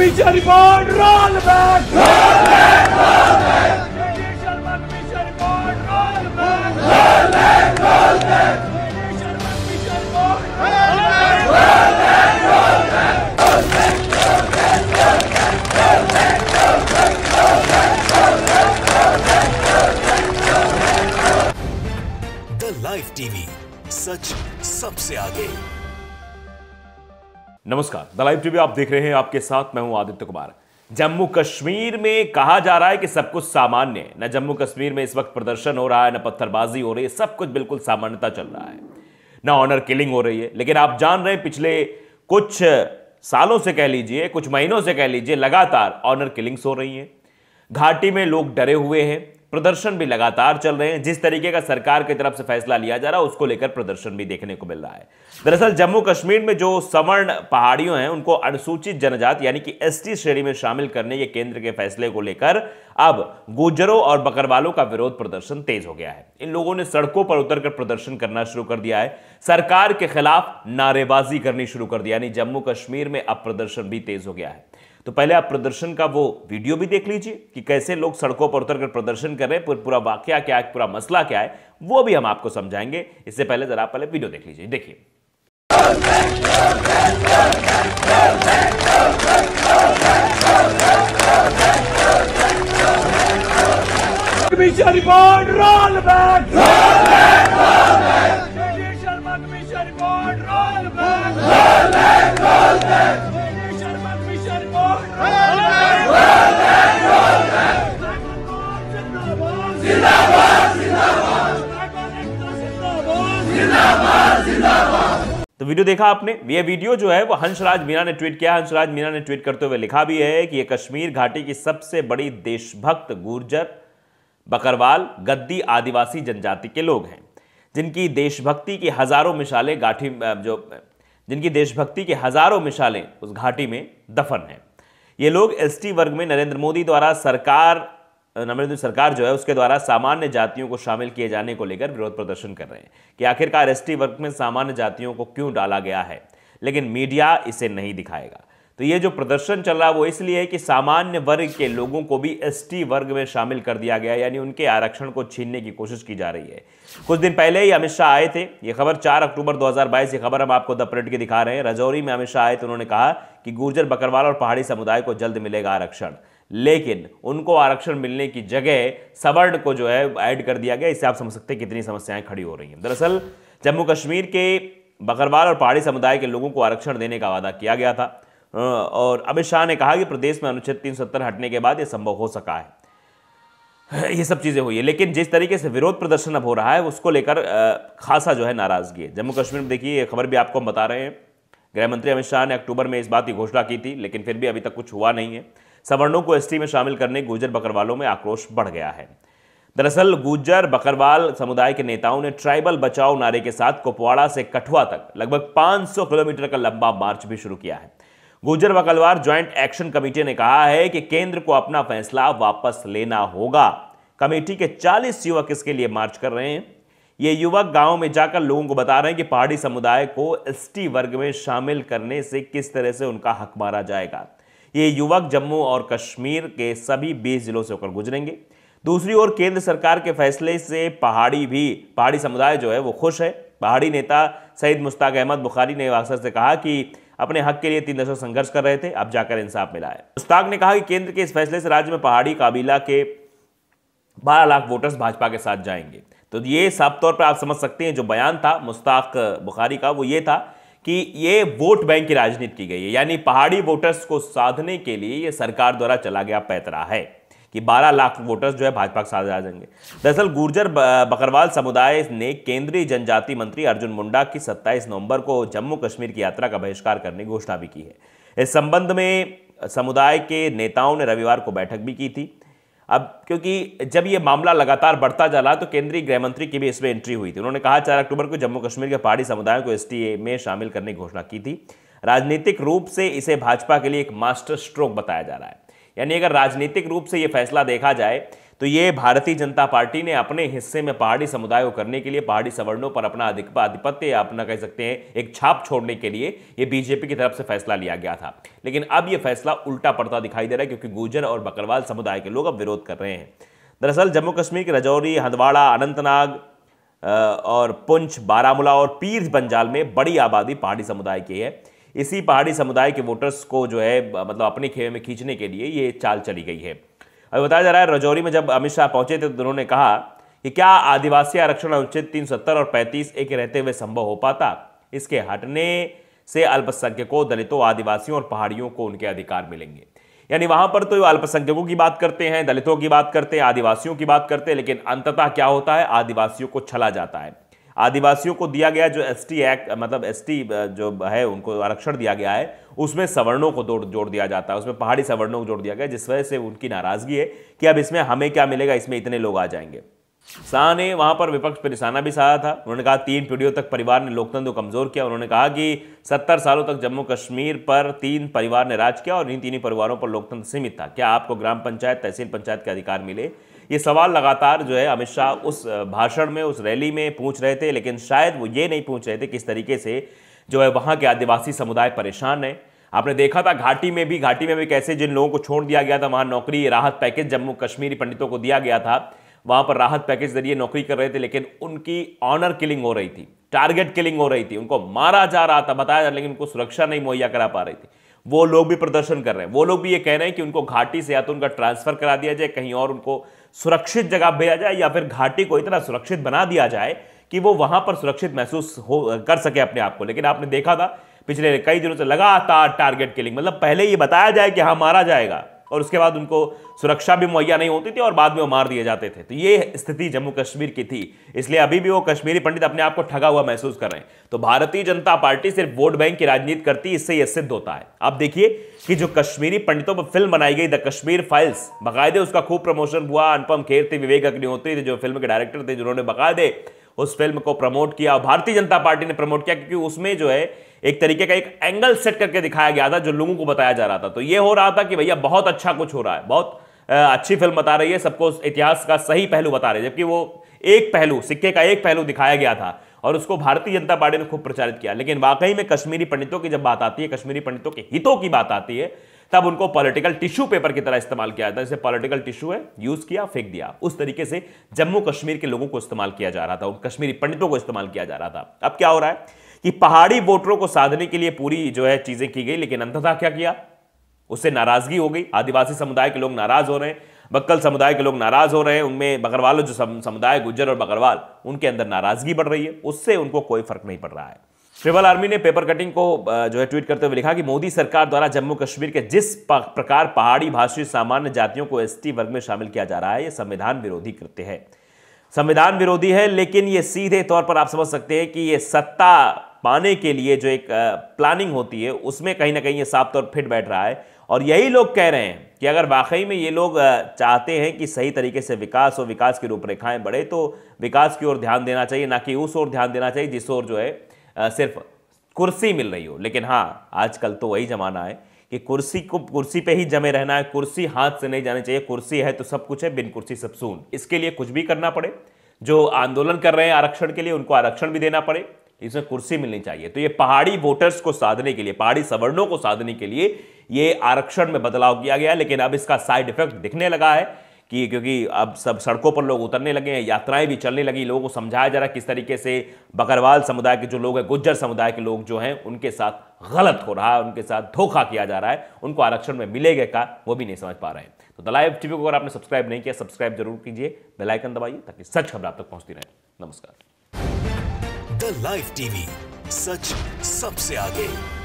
commission report roll back roll back roll back live TV सच सबसे आगे नमस्कार द लाइव टीवी आप देख रहे हैं आपके साथ मैं हूं आदित्य कुमार जम्मू कश्मीर में कहा जा रहा है कि सब कुछ सामान्य है न जम्मू कश्मीर में इस वक्त प्रदर्शन हो रहा है न पत्थरबाजी हो रही है सब कुछ बिल्कुल सामान्यता चल रहा है न ऑनर किलिंग हो रही है लेकिन आप जान रहे हैं पिछले कुछ सालों से कह लीजिए कुछ महीनों से कह लीजिए लगातार ऑनर किलिंग्स हो रही हैं घाटी में लोग डरे हुए हैं प्रदर्शन भी लगातार चल रहे हैं जिस तरीके का सरकार की तरफ से फैसला लिया जा रहा है उसको लेकर प्रदर्शन भी देखने को मिल रहा है दरअसल जम्मू कश्मीर में जो सवर्ण पहाड़ियों हैं उनको अनुसूचित जनजाति यानी कि एस श्रेणी में शामिल करने के केंद्र के फैसले को लेकर अब गुजरों और बकरवालों का विरोध प्रदर्शन तेज हो गया है इन लोगों ने सड़कों पर उतरकर प्रदर्शन करना शुरू कर दिया है सरकार के खिलाफ नारेबाजी करनी शुरू कर दिया यानी जम्मू कश्मीर में अब प्रदर्शन भी तेज हो गया है तो पहले आप प्रदर्शन का वो वीडियो भी देख लीजिए कि कैसे लोग सड़कों पर उतर कर प्रदर्शन कर रहे हैं पूरा वाक्य क्या है पूरा मसला क्या है वो भी हम आपको समझाएंगे इससे पहले जरा आप पहले वीडियो देख लीजिए देखिए वीडियो देखा आपने ये वीडियो जो है वो हंसराज मीणा ने ट्वीट किया हंसराज मीणा ने ट्वीट करते हुए लिखा भी है कि ये कश्मीर घाटी की सबसे बड़ी देशभक्त गुर्जर बकरवाल गद्दी आदिवासी जनजाति के लोग हैं जिनकी देशभक्ति की हजारों मिसालें घाटी जो जिनकी देशभक्ति की हजारों मिसालें उस घाटी में दफन हैं ये लोग एसटी वर्ग में नरेंद्र मोदी द्वारा सरकार नरेंद्र सरकार जो है उसके द्वारा सामान्य जातियों को शामिल किए जाने को लेकर विरोध प्रदर्शन कर रहे हैं कि आखिरकार एस वर्ग में सामान्य जातियों को क्यों डाला गया है लेकिन मीडिया इसे नहीं दिखाएगा तो ये जो प्रदर्शन चल रहा है वो इसलिए है कि सामान्य वर्ग के लोगों को भी टी वर्ग में शामिल कर दिया गया यानी उनके आरक्षण को छीनने की कोशिश की जा रही है कुछ दिन पहले ही अमित शाह आए थे ये खबर 4 अक्टूबर 2022 ये खबर हम आपको द प्रिंट की दिखा रहे हैं रजौरी में अमित शाह आए थे उन्होंने कहा कि गुर्जर बकरवाल और पहाड़ी समुदाय को जल्द मिलेगा आरक्षण लेकिन उनको आरक्षण मिलने की जगह सवर्ण को जो है ऐड कर दिया गया इससे आप समझ सकते हैं कितनी समस्याएं खड़ी हो रही हैं दरअसल जम्मू कश्मीर के बकरवाल और पहाड़ी समुदाय के लोगों को आरक्षण देने का वादा किया गया था और अमित शाह ने कहा कि प्रदेश में अनुच्छेद तीन हटने के बाद यह संभव हो सका है ये सब चीज़ें हुई है लेकिन जिस तरीके से विरोध प्रदर्शन अब हो रहा है उसको लेकर खासा जो है नाराज़गी है जम्मू कश्मीर में देखिए ये खबर भी आपको हम बता रहे हैं गृहमंत्री अमित शाह ने अक्टूबर में इस बात की घोषणा की थी लेकिन फिर भी अभी तक कुछ हुआ नहीं है सवर्णों को एसटी में शामिल करने गुजर बकरवालों में आक्रोश बढ़ गया है दरअसल गुजर बकरवाल समुदाय के नेताओं ने ट्राइबल बचाओ नारे के साथ कुपवाड़ा से कठुआ तक लगभग 500 किलोमीटर का लंबा मार्च भी शुरू किया है गुजर बकरवार ज्वाइंट एक्शन कमेटी ने कहा है कि केंद्र को अपना फैसला वापस लेना होगा कमेटी के 40 युवक इसके लिए मार्च कर रहे हैं ये युवक गांव में जाकर लोगों को बता रहे हैं कि पहाड़ी समुदाय को एसटी वर्ग में शामिल करने से किस तरह से उनका हक मारा जाएगा ये युवक जम्मू और कश्मीर के सभी बीस जिलों से होकर गुजरेंगे दूसरी ओर केंद्र सरकार के फैसले से पहाड़ी भी पहाड़ी समुदाय जो है वो खुश है पहाड़ी नेता सईद मुश्ताक अहमद बुखारी ने अक्सर से कहा कि अपने हक के लिए तीन दशक संघर्ष कर रहे थे अब जाकर इंसाफ मिला है मुश्ताक ने कहा कि केंद्र के इस फैसले से राज्य में पहाड़ी काबिला के बारह लाख वोटर्स भाजपा के साथ जाएंगे तो ये साफ तौर पर आप समझ सकते हैं जो बयान था मुश्ताक बुखारी का वो ये था कि ये वोट बैंक की राजनीति की गई है यानी पहाड़ी वोटर्स को साधने के लिए ये सरकार द्वारा चला गया पैतरा है कि 12 लाख वोटर्स जो है भाजपा के साथ आ जाएंगे दरअसल गुर्जर बकरवाल समुदाय ने केंद्रीय जनजाति मंत्री अर्जुन मुंडा की 27 नवंबर को जम्मू कश्मीर की यात्रा का बहिष्कार करने की घोषणा भी की है इस संबंध में समुदाय के नेताओं ने रविवार को बैठक भी की थी अब क्योंकि जब ये मामला लगातार बढ़ता चला तो केंद्रीय गृह मंत्री की भी इसमें एंट्री हुई थी उन्होंने कहा चार अक्टूबर को जम्मू कश्मीर के पहाड़ी समुदायों को एस में शामिल करने की घोषणा की थी राजनीतिक रूप से इसे भाजपा के लिए एक मास्टर स्ट्रोक बताया जा रहा है यानी अगर राजनीतिक रूप से ये फैसला देखा जाए तो ये भारतीय जनता पार्टी ने अपने हिस्से में पहाड़ी समुदाय को करने के लिए पहाड़ी सवर्णों पर अपना आधिपत्य अपना कह सकते हैं एक छाप छोड़ने के लिए ये बीजेपी की तरफ से फैसला लिया गया था लेकिन अब ये फैसला उल्टा पड़ता दिखाई दे रहा है क्योंकि गुजर और बकरवाल समुदाय के लोग अब विरोध कर रहे हैं दरअसल जम्मू कश्मीर के रजौरी हंदवाड़ा अनंतनाग और पुंछ बारामूला और पीर बंजाल में बड़ी आबादी पहाड़ी समुदाय की है इसी पहाड़ी समुदाय के वोटर्स को जो है मतलब अपने खेमे में खींचने के लिए ये चाल चली गई है अभी बताया जा रहा है रजौरी में जब अमित शाह पहुंचे थे तो उन्होंने कहा कि क्या आदिवासी आरक्षण अनुच्छेद 370 और 35 एक रहते हुए संभव हो पाता इसके हटने से अल्पसंख्यकों दलितों आदिवासियों और पहाड़ियों को उनके अधिकार मिलेंगे यानी वहां पर तो अल्पसंख्यकों की बात करते हैं दलितों की बात करते हैं आदिवासियों की बात करते हैं लेकिन अंततः क्या होता है आदिवासियों को छला जाता है आदिवासियों को दिया गया जो एस एक्ट मतलब एस जो है उनको आरक्षण दिया गया है उसमें सवर्णों को जोड़ दिया जाता है उसमें पहाड़ी सवर्णों को जोड़ दिया गया जिस वजह से उनकी नाराज़गी है कि अब इसमें हमें क्या मिलेगा इसमें इतने लोग आ जाएंगे शाह ने वहां पर विपक्ष पर निशाना भी साधा था उन्होंने कहा तीन पीढ़ियों तक परिवार ने लोकतंत्र को कमज़ोर किया उन्होंने कहा कि सत्तर सालों तक जम्मू कश्मीर पर तीन परिवार ने राज किया और इन तीन परिवारों पर लोकतंत्र सीमित था क्या आपको ग्राम पंचायत तहसील पंचायत के अधिकार मिले ये सवाल लगातार जो है अमित शाह उस भाषण में उस रैली में पूछ रहे थे लेकिन शायद वो ये नहीं पूछ रहे थे किस तरीके से जो है वहाँ के आदिवासी समुदाय परेशान है आपने देखा था घाटी में भी घाटी में भी कैसे जिन लोगों को छोड़ दिया गया था वहाँ नौकरी राहत पैकेज जम्मू कश्मीरी पंडितों को दिया गया था वहाँ पर राहत पैकेज जरिए नौकरी कर रहे थे लेकिन उनकी ऑनर किलिंग हो रही थी टारगेट किलिंग हो रही थी उनको मारा जा रहा था बताया जा रहा लेकिन उनको सुरक्षा नहीं मुहैया करा पा रही थी वो लोग भी प्रदर्शन कर रहे हैं वो लोग भी ये कह रहे हैं कि उनको घाटी से या तो उनका ट्रांसफर करा दिया जाए कहीं और उनको सुरक्षित जगह भेजा जाए या फिर घाटी को इतना सुरक्षित बना दिया जाए कि वो वहां पर सुरक्षित महसूस हो कर सके अपने आप को लेकिन आपने देखा था पिछले कई दिनों से लगातार टारगेट किलिंग मतलब पहले ये बताया जाए कि हाँ मारा जाएगा और उसके बाद उनको सुरक्षा भी मुहैया नहीं होती थी और बाद में वो मार दिए जाते थे तो ये स्थिति जम्मू कश्मीर की थी इसलिए अभी भी वो कश्मीरी पंडित अपने आप को ठगा हुआ महसूस कर रहे हैं तो भारतीय जनता पार्टी सिर्फ वोट बैंक की राजनीति करती इससे यह सिद्ध होता है आप देखिए कि जो कश्मीरी पंडितों पर फिल्म बनाई गई द कश्मीर फाइल्स बकायदे उसका खूब प्रमोशन हुआ अनुपम खेर थे विवेक अग्निहोत्री थे जो फिल्म के डायरेक्टर थे जिन्होंने बकायदे उस फिल्म को प्रमोट किया भारतीय जनता पार्टी ने प्रमोट किया क्योंकि उसमें जो है एक तरीके का एक एंगल सेट करके दिखाया गया था जो लोगों को बताया जा रहा था तो ये हो रहा था कि भैया बहुत अच्छा कुछ हो रहा है बहुत अच्छी फिल्म बता रही है सबको इतिहास का सही पहलू बता रहे जबकि वो एक पहलू सिक्के का एक पहलू दिखाया गया था और उसको भारतीय जनता पार्टी ने खूब प्रचारित किया लेकिन वाकई में कश्मीरी पंडितों की जब बात आती है कश्मीरी पंडितों के हितों की बात आती है तब उनको पॉलिटिकल टिश्यू पेपर की तरह इस्तेमाल किया जाता है जैसे पॉलिटिकल टिश्यू है यूज किया फेंक दिया उस तरीके से जम्मू कश्मीर के लोगों को इस्तेमाल किया जा रहा था कश्मीरी पंडितों को इस्तेमाल किया जा रहा था अब क्या हो रहा है कि पहाड़ी वोटरों को साधने के लिए पूरी जो है चीजें की गई लेकिन अंततः क्या किया उससे नाराजगी हो गई आदिवासी समुदाय के लोग नाराज हो रहे हैं बक्कल समुदाय के लोग नाराज हो रहे हैं उनमें बकरवाल जो समुदाय गुज्जर और बकरवाल उनके अंदर नाराजगी बढ़ रही है उससे उनको कोई फर्क नहीं पड़ रहा है ट्रिबल आर्मी ने पेपर कटिंग को जो है ट्वीट करते हुए लिखा कि मोदी सरकार द्वारा जम्मू कश्मीर के जिस प्रकार पहाड़ी भाषी सामान्य जातियों को एस वर्ग में शामिल किया जा रहा है ये संविधान विरोधी कृत्य है संविधान विरोधी है लेकिन ये सीधे तौर पर आप समझ सकते हैं कि ये सत्ता पाने के लिए जो एक प्लानिंग होती है उसमें कहीं ना कहीं ये साफ तौर फिट बैठ रहा है और यही लोग कह रहे हैं कि अगर वाकई में ये लोग चाहते हैं कि सही तरीके से विकास और विकास की रूपरेखाएं बढ़े तो विकास की ओर ध्यान देना चाहिए ना कि उस ओर ध्यान देना चाहिए जिस ओर जो है सिर्फ कुर्सी मिल रही हो लेकिन हाँ आजकल तो वही ज़माना है कि कुर्सी को कुर्सी पे ही जमे रहना है कुर्सी हाथ से नहीं जानी चाहिए कुर्सी है तो सब कुछ है बिन कुर्सी सब सुन इसके लिए कुछ भी करना पड़े जो आंदोलन कर रहे हैं आरक्षण के लिए उनको आरक्षण भी देना पड़े इसमें कुर्सी मिलनी चाहिए तो ये पहाड़ी वोटर्स को साधने के लिए पहाड़ी सवर्णों को साधने के लिए ये आरक्षण में बदलाव किया गया लेकिन अब इसका साइड इफेक्ट दिखने लगा है कि क्योंकि अब सब सड़कों पर लोग उतरने लगे हैं यात्राएं भी चलने लगी लोगों को समझाया जा रहा है किस तरीके से बकरवाल समुदाय के जो लोग हैं गुज्जर समुदाय के लोग जो हैं उनके साथ गलत हो रहा है उनके साथ धोखा किया जा रहा है उनको आरक्षण में मिलेगा का वो भी नहीं समझ पा रहे हैं तो द लाइव टीवी को अगर आपने सब्सक्राइब नहीं किया सब्सक्राइब जरूर कीजिए बेलाइकन दबाइए ताकि सच खबर आप तक पहुँचती रहे नमस्कार द लाइव टीवी सच सबसे आगे